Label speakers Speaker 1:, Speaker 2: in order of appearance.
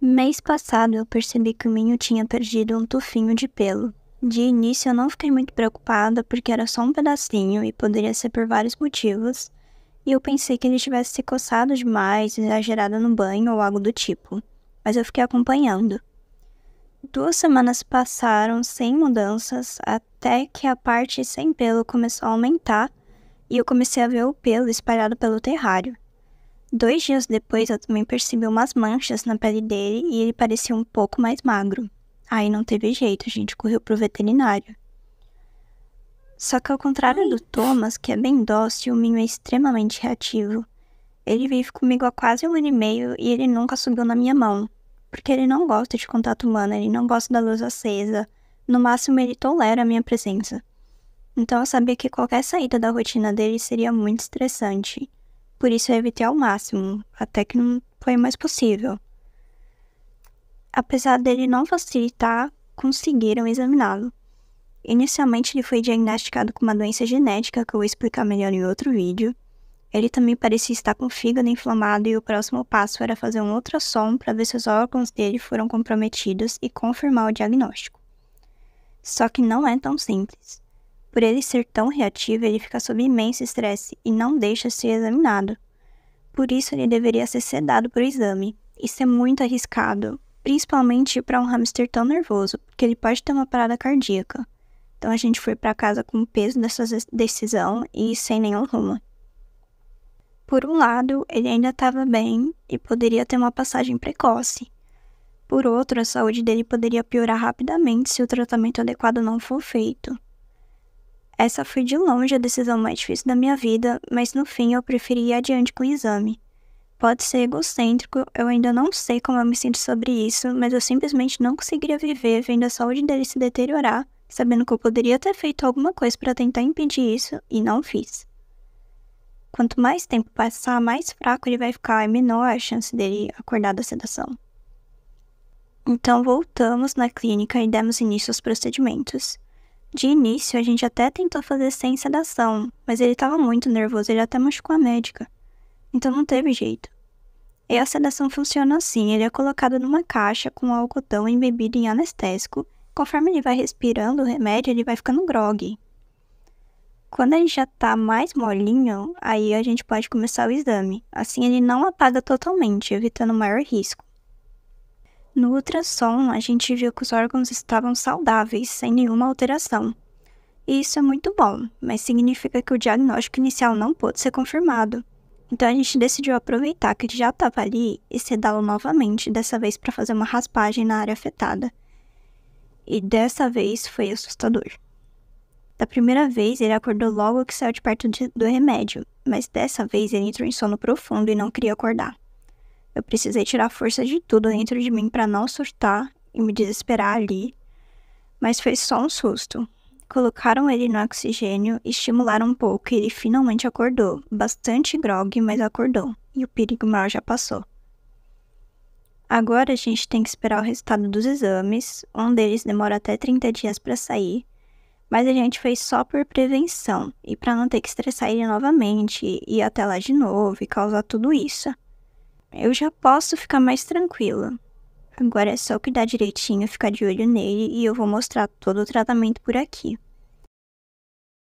Speaker 1: Mês passado eu percebi que o Minho tinha perdido um tufinho de pelo. De início eu não fiquei muito preocupada porque era só um pedacinho e poderia ser por vários motivos, e eu pensei que ele tivesse se coçado demais, exagerado no banho ou algo do tipo, mas eu fiquei acompanhando. Duas semanas passaram sem mudanças até que a parte sem pelo começou a aumentar e eu comecei a ver o pelo espalhado pelo terrário. Dois dias depois, eu também percebi umas manchas na pele dele e ele parecia um pouco mais magro. Aí não teve jeito, a gente correu pro veterinário. Só que ao contrário Ai. do Thomas, que é bem dócil, o Minho é extremamente reativo. Ele vive comigo há quase um ano e meio e ele nunca subiu na minha mão. Porque ele não gosta de contato humano, ele não gosta da luz acesa. No máximo, ele tolera a minha presença. Então eu sabia que qualquer saída da rotina dele seria muito estressante. Por isso eu evitei ao máximo, até que não foi mais possível. Apesar dele não facilitar, conseguiram examiná-lo. Inicialmente ele foi diagnosticado com uma doença genética que eu vou explicar melhor em outro vídeo. Ele também parecia estar com o fígado inflamado e o próximo passo era fazer um ultrassom para ver se os órgãos dele foram comprometidos e confirmar o diagnóstico. Só que não é tão simples. Por ele ser tão reativo, ele fica sob imenso estresse e não deixa ser examinado. Por isso, ele deveria ser sedado para o exame. Isso é muito arriscado, principalmente para um hamster tão nervoso, porque ele pode ter uma parada cardíaca. Então a gente foi para casa com o peso dessa decisão e sem nenhum rumo. Por um lado, ele ainda estava bem e poderia ter uma passagem precoce. Por outro, a saúde dele poderia piorar rapidamente se o tratamento adequado não for feito. Essa foi de longe a decisão mais difícil da minha vida, mas no fim eu preferi ir adiante com o exame. Pode ser egocêntrico, eu ainda não sei como eu me sinto sobre isso, mas eu simplesmente não conseguiria viver vendo a saúde dele se deteriorar, sabendo que eu poderia ter feito alguma coisa para tentar impedir isso e não fiz. Quanto mais tempo passar, mais fraco ele vai ficar e menor a chance dele acordar da sedação. Então voltamos na clínica e demos início aos procedimentos. De início, a gente até tentou fazer sem sedação, mas ele estava muito nervoso, ele até machucou a médica. Então não teve jeito. E a sedação funciona assim: ele é colocado numa caixa com algodão embebido em anestésico. Conforme ele vai respirando o remédio, ele vai ficando grogue. Quando ele já tá mais molinho, aí a gente pode começar o exame. Assim ele não apaga totalmente, evitando maior risco. No ultrassom, a gente viu que os órgãos estavam saudáveis, sem nenhuma alteração. E isso é muito bom, mas significa que o diagnóstico inicial não pôde ser confirmado. Então a gente decidiu aproveitar que ele já estava ali e sedá-lo novamente, dessa vez para fazer uma raspagem na área afetada. E dessa vez foi assustador. Da primeira vez, ele acordou logo que saiu de perto de, do remédio, mas dessa vez ele entrou em sono profundo e não queria acordar. Eu precisei tirar força de tudo dentro de mim para não surtar e me desesperar ali. Mas foi só um susto. Colocaram ele no oxigênio, estimularam um pouco e ele finalmente acordou. Bastante grogue, mas acordou. E o perigo maior já passou. Agora a gente tem que esperar o resultado dos exames. Um deles demora até 30 dias para sair. Mas a gente fez só por prevenção e para não ter que estressar ele novamente, ir até lá de novo e causar tudo isso eu já posso ficar mais tranquila. Agora é só cuidar direitinho, ficar de olho nele e eu vou mostrar todo o tratamento por aqui.